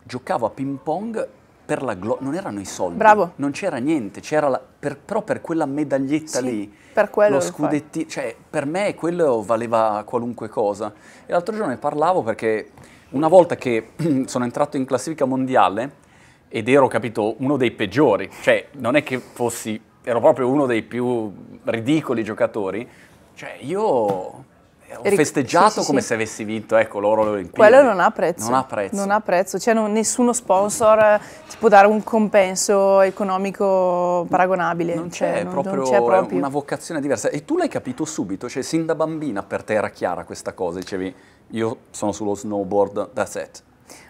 giocavo a ping pong per la gloria, non erano i soldi, Bravo. non c'era niente, c'era la, per, però per quella medaglietta sì, lì, per quello lo scudetti, cioè per me quello valeva qualunque cosa. E l'altro giorno ne parlavo perché una volta che sono entrato in classifica mondiale ed ero, capito, uno dei peggiori, cioè non è che fossi, ero proprio uno dei più ridicoli giocatori, cioè io ho festeggiato sì, sì, come sì. se avessi vinto, ecco, l'oro alle Quello non ha prezzo. Non ha prezzo. Non ha prezzo. Cioè, non, nessuno sponsor eh, ti può dare un compenso economico paragonabile. Non cioè, c'è, cioè, proprio, non c'è proprio una vocazione diversa. E tu l'hai capito subito, cioè, sin da bambina per te era chiara questa cosa, dicevi, io sono sullo snowboard, da set.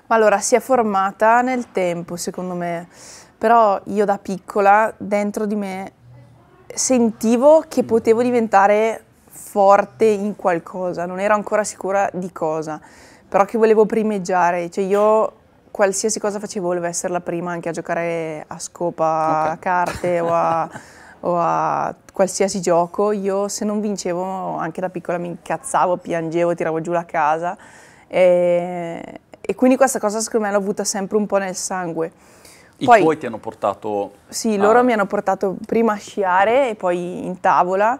Ma allora, si è formata nel tempo, secondo me. Però io da piccola, dentro di me, sentivo che mm. potevo diventare forte in qualcosa, non ero ancora sicura di cosa, però che volevo primeggiare, cioè io qualsiasi cosa facevo volevo essere la prima anche a giocare a scopa, okay. a carte o a, o a, qualsiasi gioco, io se non vincevo anche da piccola mi incazzavo, piangevo, tiravo giù la casa e, e quindi questa cosa secondo me l'ho avuta sempre un po' nel sangue. Poi, I tuoi ti hanno portato... Sì, a... loro mi hanno portato prima a sciare e poi in tavola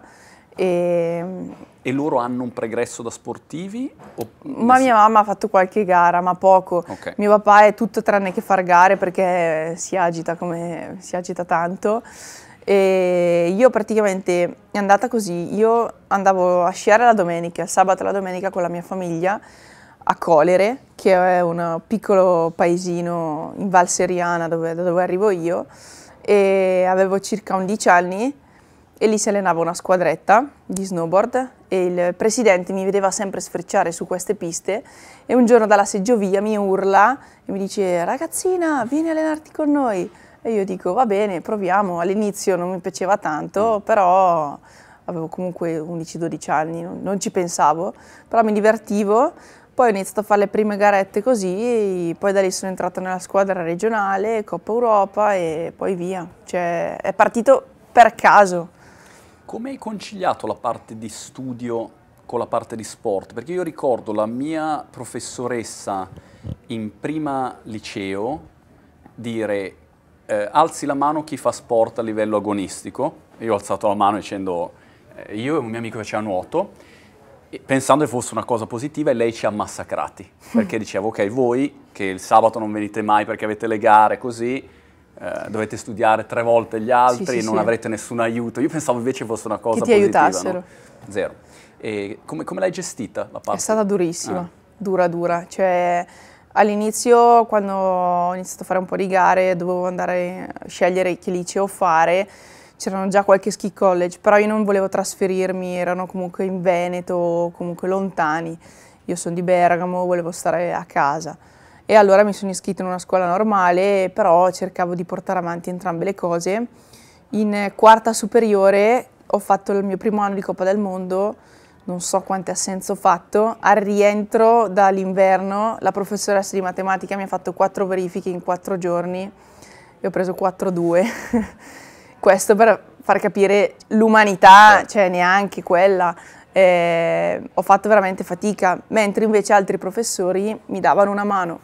e, ehm, e loro hanno un pregresso da sportivi? Ma mia mamma ha fatto qualche gara, ma poco. Okay. Mio papà è tutto tranne che far gare perché si agita, come, si agita tanto. E io praticamente è andata così, io andavo a sciare la domenica, sabato la domenica con la mia famiglia a Colere, che è un piccolo paesino in Val Seriana dove, da dove arrivo io, e avevo circa 11 anni e lì si allenava una squadretta di snowboard e il presidente mi vedeva sempre sfrecciare su queste piste e un giorno dalla seggiovia mi urla e mi dice ragazzina vieni a allenarti con noi e io dico va bene proviamo all'inizio non mi piaceva tanto mm. però avevo comunque 11-12 anni non ci pensavo però mi divertivo poi ho iniziato a fare le prime garette così, poi da lì sono entrata nella squadra regionale, Coppa Europa e poi via. Cioè, è partito per caso. Come hai conciliato la parte di studio con la parte di sport? Perché io ricordo la mia professoressa in prima liceo dire eh, alzi la mano chi fa sport a livello agonistico. Io ho alzato la mano dicendo eh, io e un mio amico faceva nuoto, pensando che fosse una cosa positiva e lei ci ha massacrati, perché diceva ok voi che il sabato non venite mai perché avete le gare così, eh, dovete studiare tre volte gli altri, sì, sì, non sì. avrete nessun aiuto. Io pensavo invece fosse una cosa che ti positiva, aiutassero. No? Zero. E come, come l'hai gestita la parte? È stata durissima, ah. dura dura, cioè all'inizio quando ho iniziato a fare un po' di gare dovevo andare a scegliere che liceo fare, c'erano già qualche ski college, però io non volevo trasferirmi, erano comunque in Veneto, comunque lontani. Io sono di Bergamo, volevo stare a casa e allora mi sono iscritta in una scuola normale, però cercavo di portare avanti entrambe le cose. In quarta superiore ho fatto il mio primo anno di Coppa del Mondo, non so quante assenze ho fatto, al rientro dall'inverno la professoressa di matematica mi ha fatto quattro verifiche in quattro giorni e ho preso 4-2. Questo per far capire l'umanità, certo. cioè neanche quella. Eh, ho fatto veramente fatica, mentre invece altri professori mi davano una mano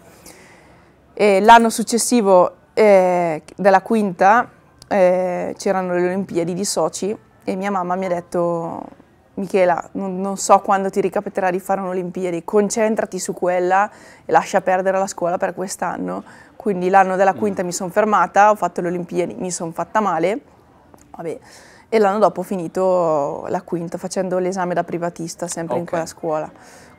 l'anno successivo eh, della quinta eh, c'erano le Olimpiadi di Sochi e mia mamma mi ha detto Michela, non, non so quando ti ricapiterà di fare un'Olimpiadi, concentrati su quella e lascia perdere la scuola per quest'anno. Quindi l'anno della quinta mm. mi sono fermata, ho fatto le Olimpiadi, mi sono fatta male, vabbè, e l'anno dopo ho finito la quinta facendo l'esame da privatista sempre okay. in quella scuola.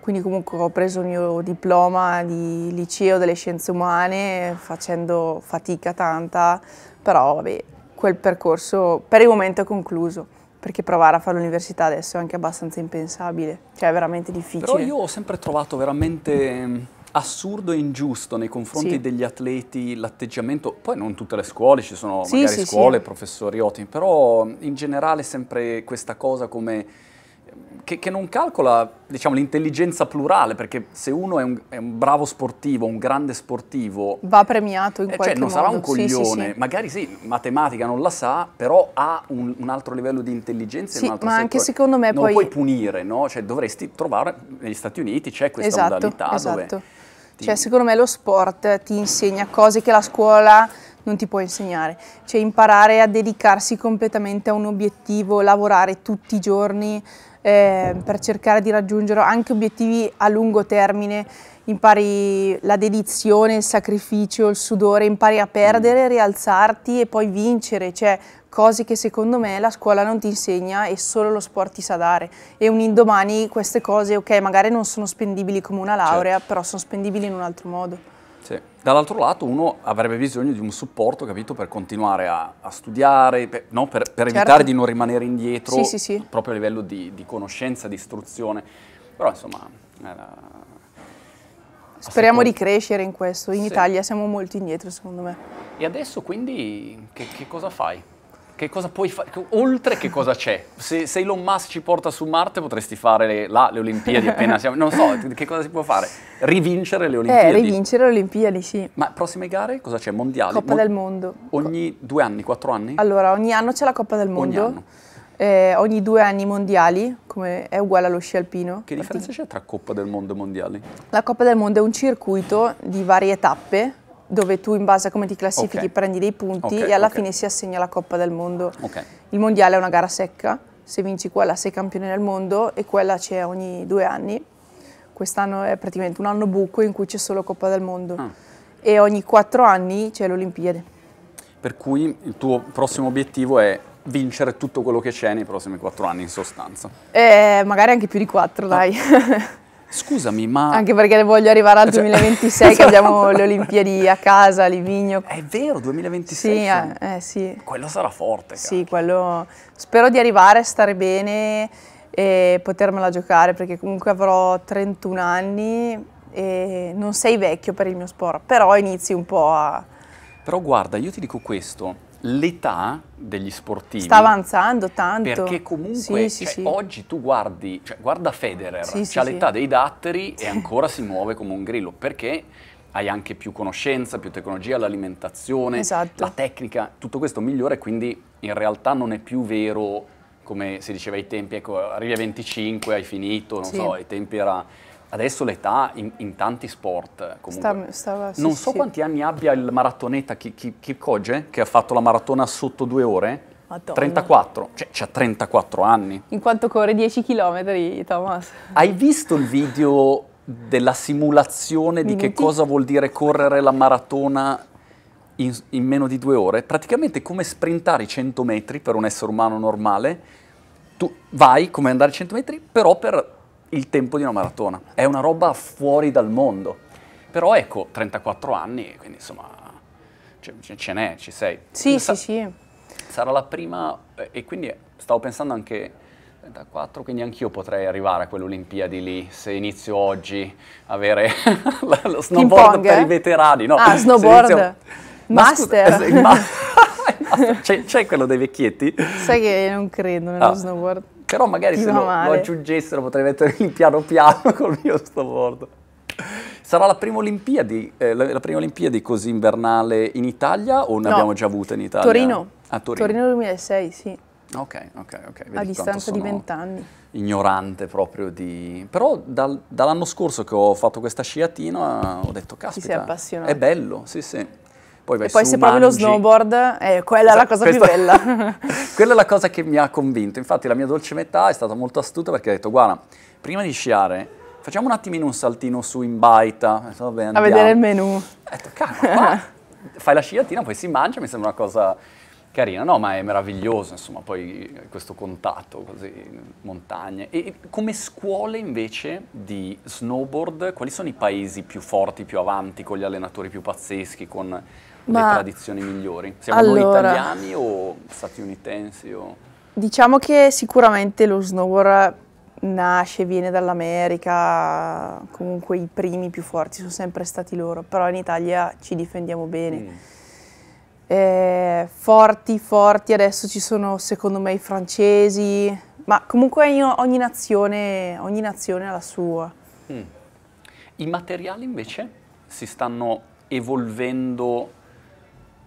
Quindi comunque ho preso il mio diploma di liceo delle scienze umane facendo fatica tanta, però vabbè, quel percorso per il momento è concluso perché provare a fare l'università adesso è anche abbastanza impensabile, cioè è veramente difficile. Però io ho sempre trovato veramente assurdo e ingiusto nei confronti sì. degli atleti l'atteggiamento, poi non tutte le scuole, ci sono sì, magari sì, scuole, ottimi, però in generale sempre questa cosa come che, che non calcola diciamo, l'intelligenza plurale, perché se uno è un, è un, bravo sportivo, un grande sportivo... Va premiato in eh, cioè, qualche cioè, non sarà un coglione, sì, sì, magari sì, matematica non la sa, però ha un, un altro livello di intelligenza. Sì, ma anche secondo me non poi... Non puoi punire, no? Cioè dovresti trovare, negli Stati Uniti c'è questa esatto, modalità esatto. Ti... Cioè secondo me lo sport ti insegna cose che la scuola non ti può insegnare. Cioè imparare a dedicarsi completamente a un obiettivo, lavorare tutti i giorni eh, per cercare di raggiungere anche obiettivi a lungo termine, impari la dedizione, il sacrificio, il sudore, impari a perdere, mm. rialzarti e poi vincere, cioè cose che secondo me la scuola non ti insegna e solo lo sport ti sa dare. E un indomani queste cose, ok, magari non sono spendibili come una laurea, certo. però sono spendibili in un altro modo. Dall'altro lato uno avrebbe bisogno di un supporto, capito, per continuare a, a studiare, per, no? per, per certo. evitare di non rimanere indietro sì, sì, sì. proprio a livello di, di, conoscenza, di istruzione. Però insomma... Era... Eh, Speriamo di crescere in questo, in Italia siamo molto indietro secondo me. E adesso quindi che, che cosa fai? Che cosa puoi fare? Oltre che cosa c'è? Se, se, Elon Musk ci porta su Marte potresti fare le, là, le Olimpiadi appena siamo... Non so, che cosa si può fare? Rivincere le eh, Olimpiadi? Eh, rivincere le Olimpiadi, sì. Ma prossime gare cosa c'è? Mondiali? Coppa Mo del Mondo. Ogni due anni, quattro anni? Allora, ogni anno c'è la Coppa del Mondo. Ogni anno. Eh, ogni due anni mondiali, come è uguale allo sci alpino. Che differenza c'è tra Coppa del Mondo e mondiali? La Coppa del Mondo è un circuito di varie tappe dove tu in base a come ti classifichi okay. prendi dei punti okay, e alla okay. fine si assegna la Coppa del Mondo. Il mondiale è una gara secca, se vinci quella sei campione del mondo e quella c'è ogni due anni. Quest'anno è praticamente un anno buco in cui c'è solo Coppa del Mondo ah. e ogni quattro anni c'è l'Olimpiade. Per cui il tuo prossimo obiettivo è vincere tutto quello che c'è nei prossimi quattro anni in sostanza. Eh, magari anche più di quattro, ah. dai. Scusami, ma... Anche perché voglio arrivare al 2026 cioè... che abbiamo esatto. le Olimpiadi a casa, Livigno. È vero, 2026? Sì, sono... Eh, eh, sì. Quello sarà forte. Sì, cacchio. quello... Spero di arrivare, stare bene e potermela giocare perché comunque avrò 31 anni e non sei vecchio per il mio sport, però inizi un po' a... Però guarda, io ti dico questo, l'età degli sportivi sta avanzando tanto perché comunque sì, cioè, sì, oggi tu guardi cioè, guarda Federer sì, ha l'età dei datteri e ancora si muove come un grillo perché hai anche più conoscenza, più tecnologia, l'alimentazione, esatto. la tecnica, tutto questo migliore, quindi in realtà non è più vero come si diceva ai tempi, ecco, arrivi a 25, hai finito, non so, ai tempi era adesso l'età in, in tanti sport eh, comunque. Stava, stava, sì, non so sì. quanti anni abbia il maratoneta Kipkoge che ha fatto la maratona sotto due ore. Madonna. 34, cioè c'ha 34 anni. In quanto corre 10 km, Thomas? Hai visto il video della simulazione Minuti. di che cosa vuol dire correre la maratona in, in, meno di due ore? Praticamente come sprintare i 100 metri per un essere umano normale. Tu vai come andare 100 metri, però per il tempo di una maratona. È una roba fuori dal mondo. Però ecco, 34 anni, quindi insomma, ce, n'è, ci sei. Sì, Sa sì, sì. Sarà la prima, eh, e quindi stavo pensando anche 34, quindi anch'io potrei arrivare a quell'Olimpiadi lì, se inizio oggi, avere lo snowboard pong, per eh? i veterani. No, ah, snowboard. Inizio... Master. Ma ma C'è quello dei vecchietti? Sai che non credo nello ah. snowboard. Però magari se lo, lo aggiungessero potrei mettere il piano piano col mio snowboard. Sarà la prima Olimpiadi, eh, la, la, prima Olimpiadi così invernale in Italia o ne no. abbiamo già avute in Italia? Torino. A Torino. Torino 2006, sì. Ok, ok, ok. Vedi a distanza di vent'anni. Ignorante proprio di... Però dal, dall'anno scorso che ho fatto questa sciatina ho detto, caspita, è bello, sì sì poi vai e poi su, se provi lo snowboard, eh, quella esatto, è la cosa questa, più bella. quella è la cosa che mi ha convinto, infatti la mia dolce metà è stata molto astuta perché ha detto guarda, prima di sciare facciamo un attimino un saltino su in baita, vabbè, a vedere il menù. Ho detto, cavolo, fai la sciatina, poi si mangia, mi sembra una cosa Carina, no, ma è meraviglioso, insomma, poi eh, questo contatto così, montagne. E come scuole invece di snowboard, quali sono i paesi più forti, più avanti, con gli allenatori più pazzeschi, con ma, le tradizioni migliori? Siamo allora, noi italiani o statunitensi? O... Diciamo che sicuramente lo snowboard nasce, viene dall'America, comunque i primi più forti sono sempre stati loro, però in Italia ci difendiamo bene. Mm eh, forti, forti, adesso ci sono secondo me i francesi, ma comunque ogni nazione, ogni nazione ha la sua. Mm. I materiali invece si stanno evolvendo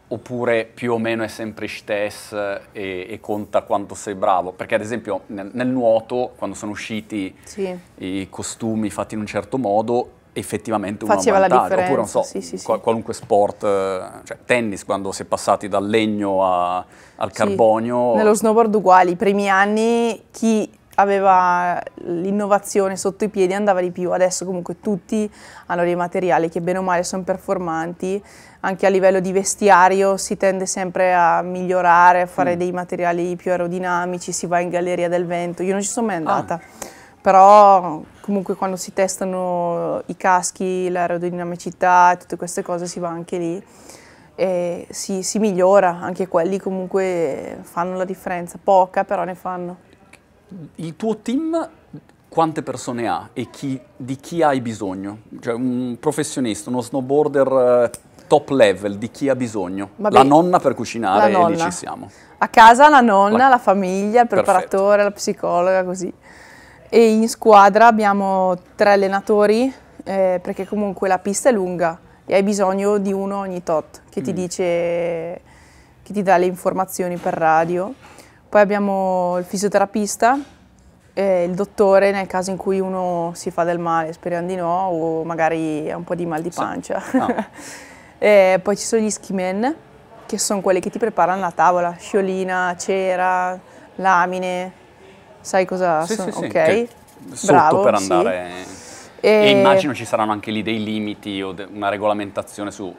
oppure più o meno è sempre stess eh, e, e conta quanto sei bravo? Perché ad esempio nel, nel nuoto, quando sono usciti sì. i costumi fatti in un certo modo, effettivamente uno Faceva la differenza, oppure so, sì, sì, qual qualunque sport, eh, cioè tennis quando si è passati dal legno a, al carbonio. Nello snowboard uguali, i primi anni chi aveva l'innovazione sotto i piedi andava di più, adesso comunque tutti hanno dei materiali che bene o male sono performanti, anche a livello di vestiario si tende sempre a migliorare, a fare mm. dei materiali più aerodinamici, si va in galleria del vento, io non ci sono mai ah. andata, ah. però comunque quando si testano i caschi, l'aerodinamicità e tutte queste cose si va anche lì e si, si, migliora, anche quelli comunque fanno la differenza, poca però ne fanno. Il tuo team quante persone ha e chi, di chi hai bisogno? Cioè un professionista, uno snowboarder eh, top level, di chi ha bisogno? Vabbè, la nonna per cucinare nonna. e lì ci siamo. A casa la nonna, la, la famiglia, il preparatore, Perfetto. la psicologa, così. E in squadra abbiamo tre allenatori eh, perché comunque la pista è lunga e hai bisogno di uno ogni tot che ti mm. dice, che ti dà le informazioni per radio. Poi abbiamo il fisioterapista, eh, il dottore nel caso in cui uno si fa del male, speriamo di no, o magari ha un po' di mal di pancia. Ah. Sì. No. eh, poi ci sono gli skimen, che sono quelli che ti preparano la tavola, sciolina, cera, lamine, Sai cosa sì, sono? Sì, sì, ok. Sotto Bravo, per andare... E... e... immagino ci saranno anche lì dei limiti o una regolamentazione su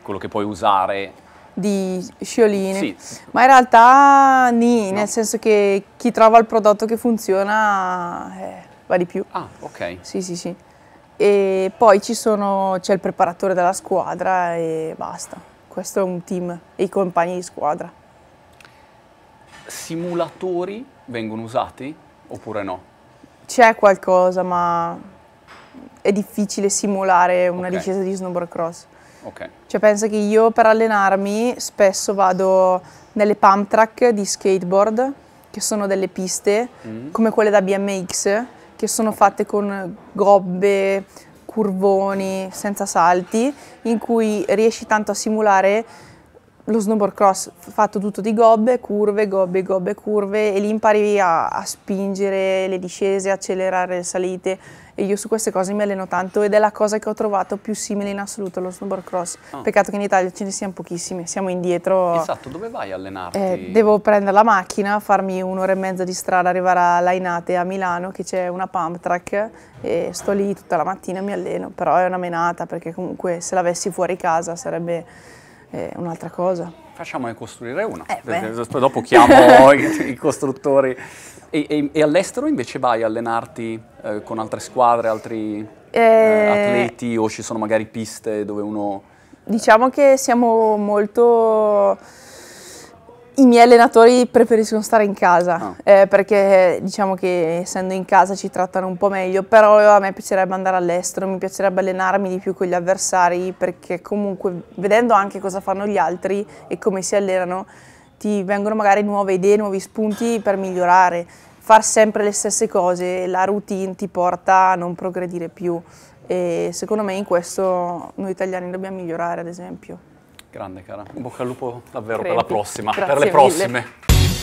quello che puoi usare di scioline. Sì. Ma in realtà nì, no. nel senso che chi trova il prodotto che funziona eh, va di più. Ah, ok. Sì, sì, sì. E poi ci sono, c'è il preparatore della squadra e basta. Questo è un team e i compagni di squadra. Simulatori vengono usati oppure no? C'è qualcosa, ma è difficile simulare una okay. discesa di snowboard cross. Okay. Cioè pensa che io per allenarmi spesso vado nelle pump track di skateboard, che sono delle piste mm. come quelle da BMX, che sono fatte con gobbe, curvoni, senza salti, in cui riesci tanto a simulare lo snowboard cross fatto tutto di gobbe, curve, gobbe, gobbe, curve e lì impari a, a spingere le discese, accelerare le salite e io su queste cose mi alleno tanto ed è la cosa che ho trovato più simile in assoluto allo snowboard cross. Ah. Peccato che in Italia ce ne siano pochissime, siamo indietro. Esatto, dove vai a allenarti? Eh, devo prendere la macchina, farmi un'ora e mezza di strada, arrivare a Lainate a Milano che c'è una pump track e sto lì tutta la mattina e mi alleno, però è una menata perché comunque se l'avessi fuori casa sarebbe eh, un'altra cosa. Facciamone costruire una, eh, dopo chiamo i, i, costruttori. E, e, e, all'estero invece vai a allenarti eh, con altre squadre, altri eh, eh. atleti o ci sono magari piste dove uno... Diciamo che siamo molto i miei allenatori preferiscono stare in casa, oh. eh, perché diciamo che essendo in casa ci trattano un po' meglio, però a me piacerebbe andare all'estero, mi piacerebbe allenarmi di più con gli avversari, perché comunque vedendo anche cosa fanno gli altri e come si allenano, ti vengono magari nuove idee, nuovi spunti per migliorare. Far sempre le stesse cose, la routine ti porta a non progredire più e secondo me in questo noi italiani dobbiamo migliorare ad esempio. Grande cara, in bocca al lupo davvero Crepi. per la prossima, Grazie per le prossime. Mille.